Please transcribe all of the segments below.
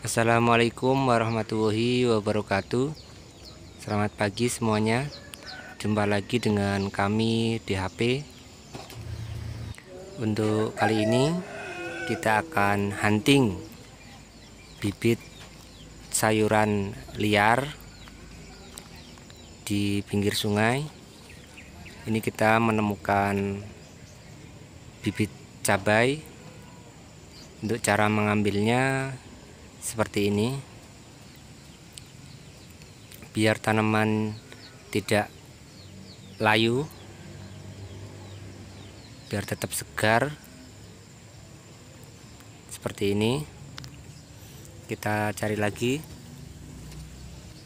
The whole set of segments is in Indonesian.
Assalamualaikum warahmatullahi wabarakatuh Selamat pagi semuanya Jumpa lagi dengan kami di HP Untuk kali ini kita akan hunting bibit sayuran liar di pinggir sungai ini kita menemukan bibit cabai untuk cara mengambilnya seperti ini biar tanaman tidak layu biar tetap segar seperti ini kita cari lagi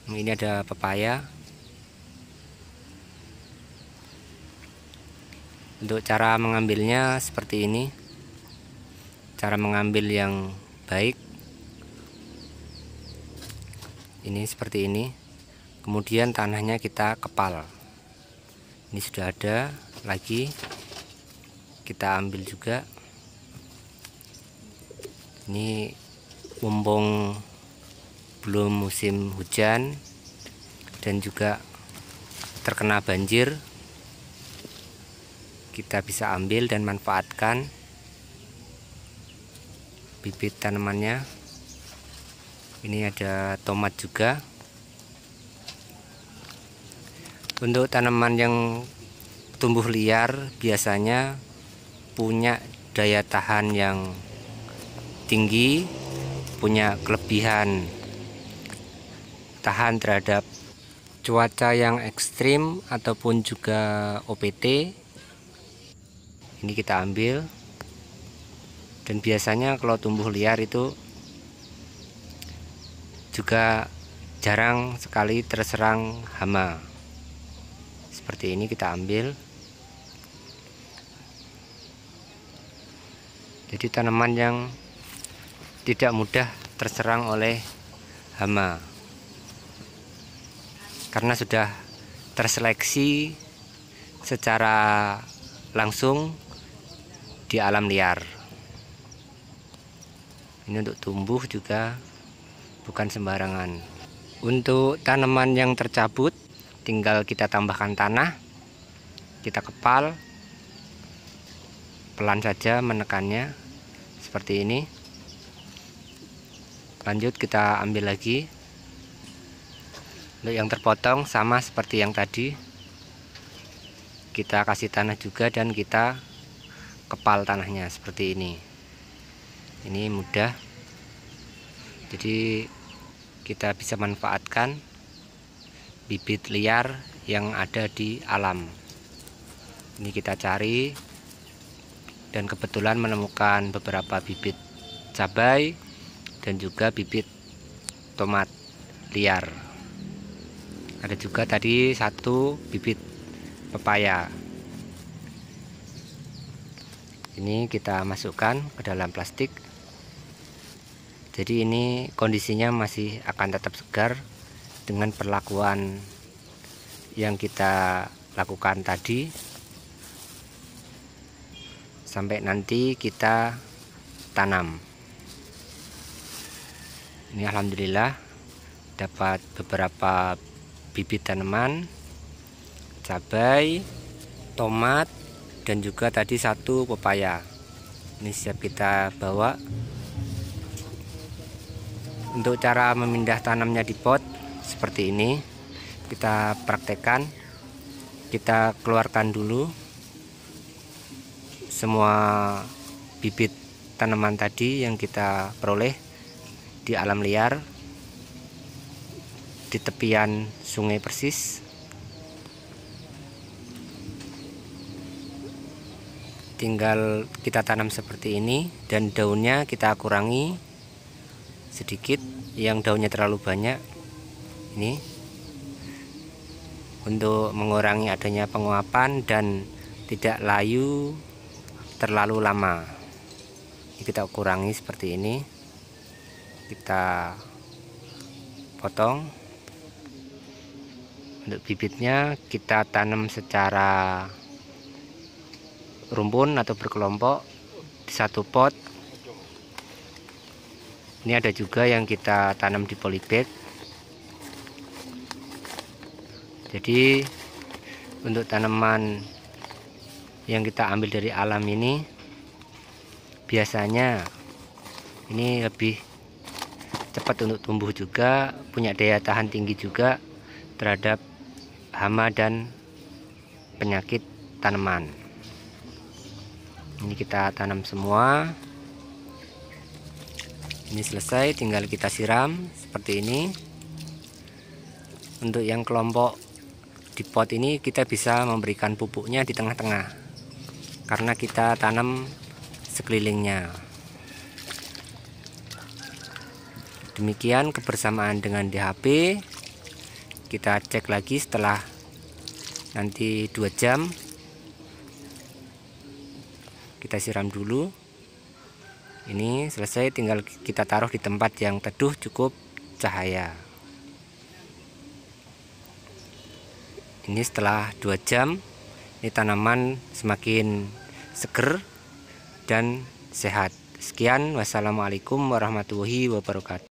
ini ada pepaya untuk cara mengambilnya seperti ini cara mengambil yang baik ini seperti ini kemudian tanahnya kita kepal ini sudah ada lagi kita ambil juga ini mumpung belum musim hujan dan juga terkena banjir kita bisa ambil dan manfaatkan bibit tanamannya ini ada tomat juga untuk tanaman yang tumbuh liar biasanya punya daya tahan yang tinggi punya kelebihan tahan terhadap cuaca yang ekstrim ataupun juga OPT ini kita ambil dan biasanya kalau tumbuh liar itu juga jarang sekali terserang hama seperti ini kita ambil jadi tanaman yang tidak mudah terserang oleh hama karena sudah terseleksi secara langsung di alam liar ini untuk tumbuh juga bukan sembarangan. Untuk tanaman yang tercabut, tinggal kita tambahkan tanah, kita kepal, pelan saja menekannya seperti ini. Lanjut kita ambil lagi. Untuk yang terpotong sama seperti yang tadi. Kita kasih tanah juga dan kita kepal tanahnya seperti ini. Ini mudah jadi kita bisa manfaatkan bibit liar yang ada di alam ini kita cari dan kebetulan menemukan beberapa bibit cabai dan juga bibit tomat liar ada juga tadi satu bibit pepaya ini kita masukkan ke dalam plastik jadi ini kondisinya masih akan tetap segar dengan perlakuan yang kita lakukan tadi sampai nanti kita tanam ini Alhamdulillah dapat beberapa bibit tanaman cabai tomat dan juga tadi satu pepaya ini siap kita bawa untuk cara memindah tanamnya di pot seperti ini kita praktekkan kita keluarkan dulu semua bibit tanaman tadi yang kita peroleh di alam liar di tepian sungai persis tinggal kita tanam seperti ini dan daunnya kita kurangi sedikit yang daunnya terlalu banyak ini untuk mengurangi adanya penguapan dan tidak layu terlalu lama ini kita kurangi seperti ini kita potong untuk bibitnya kita tanam secara rumpun atau berkelompok di satu pot ini ada juga yang kita tanam di polybag jadi untuk tanaman yang kita ambil dari alam ini biasanya ini lebih cepat untuk tumbuh juga punya daya tahan tinggi juga terhadap hama dan penyakit tanaman ini kita tanam semua ini selesai tinggal kita siram seperti ini untuk yang kelompok di pot ini kita bisa memberikan pupuknya di tengah-tengah karena kita tanam sekelilingnya demikian kebersamaan dengan DHP kita cek lagi setelah nanti dua jam kita siram dulu ini selesai tinggal kita taruh di tempat yang teduh cukup cahaya ini setelah 2 jam ini tanaman semakin seger dan sehat sekian wassalamualaikum warahmatullahi wabarakatuh